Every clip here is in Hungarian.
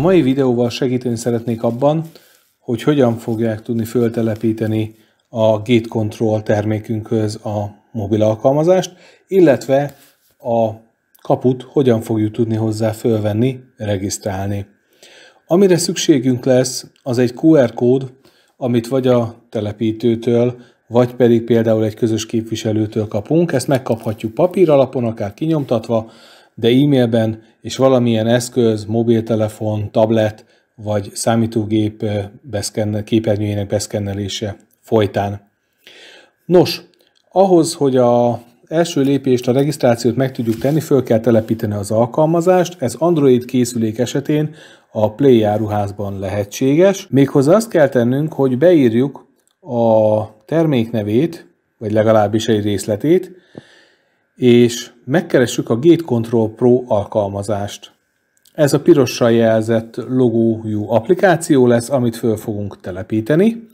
mai videóval segíteni szeretnék abban, hogy hogyan fogják tudni föltelepíteni a Gate Control termékünkhöz a mobil alkalmazást, illetve a kaput hogyan fogjuk tudni hozzá fölvenni, regisztrálni. Amire szükségünk lesz, az egy QR kód, amit vagy a telepítőtől, vagy pedig például egy közös képviselőtől kapunk. Ezt megkaphatjuk papír alapon, akár kinyomtatva, de e-mailben és valamilyen eszköz, mobiltelefon, tablet vagy számítógép beszkenne, képernyőjének beszkennelése folytán. Nos, ahhoz, hogy a első lépést, a regisztrációt meg tudjuk tenni, föl kell telepíteni az alkalmazást. Ez Android készülék esetén a Play áruházban lehetséges. Méghozzá azt kell tennünk, hogy beírjuk a terméknevét, vagy legalábbis egy részletét, és megkeressük a Gate Control Pro alkalmazást. Ez a pirossal jelzett logójú applikáció lesz, amit föl fogunk telepíteni.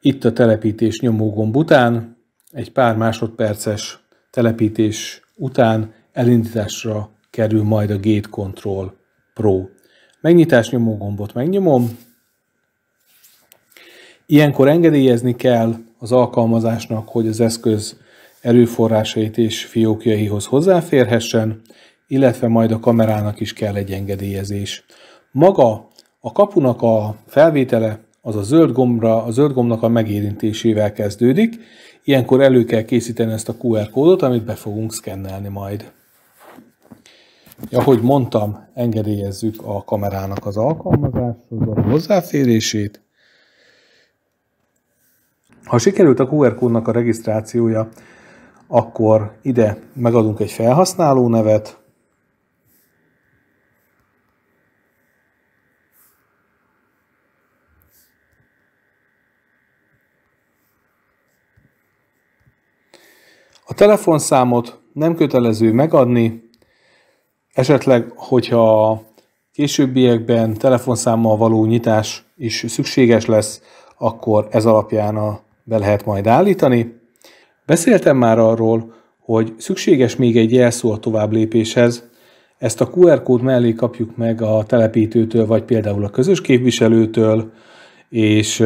Itt a telepítés nyomógomb után, egy pár másodperces telepítés után elindításra kerül majd a Gate Control Pro. Megnyitás nyomógombot megnyomom. Ilyenkor engedélyezni kell az alkalmazásnak, hogy az eszköz erőforrásait és fiókjaihoz hozzáférhessen, illetve majd a kamerának is kell egy engedélyezés. Maga a kapunak a felvétele az a zöld gombra, a zöld gombnak a megérintésével kezdődik, ilyenkor elő kell készíteni ezt a QR kódot, amit be fogunk szkennelni majd. Ahogy mondtam, engedélyezzük a kamerának az alkalmazáshoz a hozzáférését. Ha sikerült a QR kódnak a regisztrációja, akkor ide megadunk egy felhasználó nevet, A telefonszámot nem kötelező megadni, esetleg, hogyha későbbiekben telefonszámmal való nyitás is szükséges lesz, akkor ez alapján a, be lehet majd állítani. Beszéltem már arról, hogy szükséges még egy jelszó a tovább lépéshez, ezt a QR kód mellé kapjuk meg a telepítőtől, vagy például a közös képviselőtől, és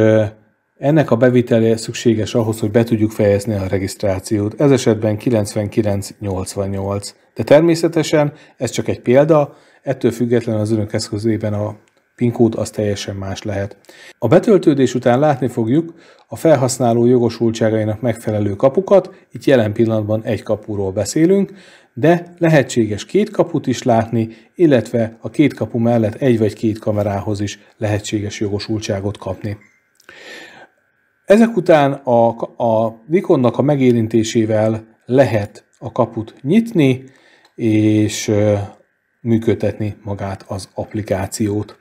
ennek a bevitele szükséges ahhoz, hogy be tudjuk fejezni a regisztrációt. Ez esetben 9988. De természetesen ez csak egy példa, ettől függetlenül az önök eszközében a PIN kód az teljesen más lehet. A betöltődés után látni fogjuk a felhasználó jogosultságainak megfelelő kapukat, itt jelen pillanatban egy kapuról beszélünk, de lehetséges két kaput is látni, illetve a két kapu mellett egy vagy két kamerához is lehetséges jogosultságot kapni. Ezek után a, a Nikonnak a megérintésével lehet a kaput nyitni, és működtetni magát az applikációt.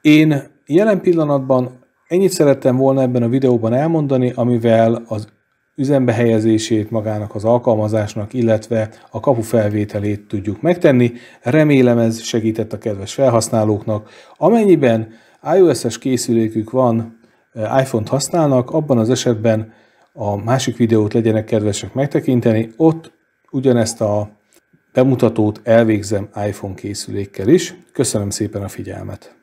Én jelen pillanatban ennyit szerettem volna ebben a videóban elmondani, amivel az üzembe helyezését magának az alkalmazásnak, illetve a kapu felvételét tudjuk megtenni. Remélem ez segített a kedves felhasználóknak. Amennyiben iOS-es készülékük van, eh, iPhone-t használnak, abban az esetben a másik videót legyenek kedvesek megtekinteni, ott ugyanezt a Bemutatót elvégzem iPhone készülékkel is. Köszönöm szépen a figyelmet!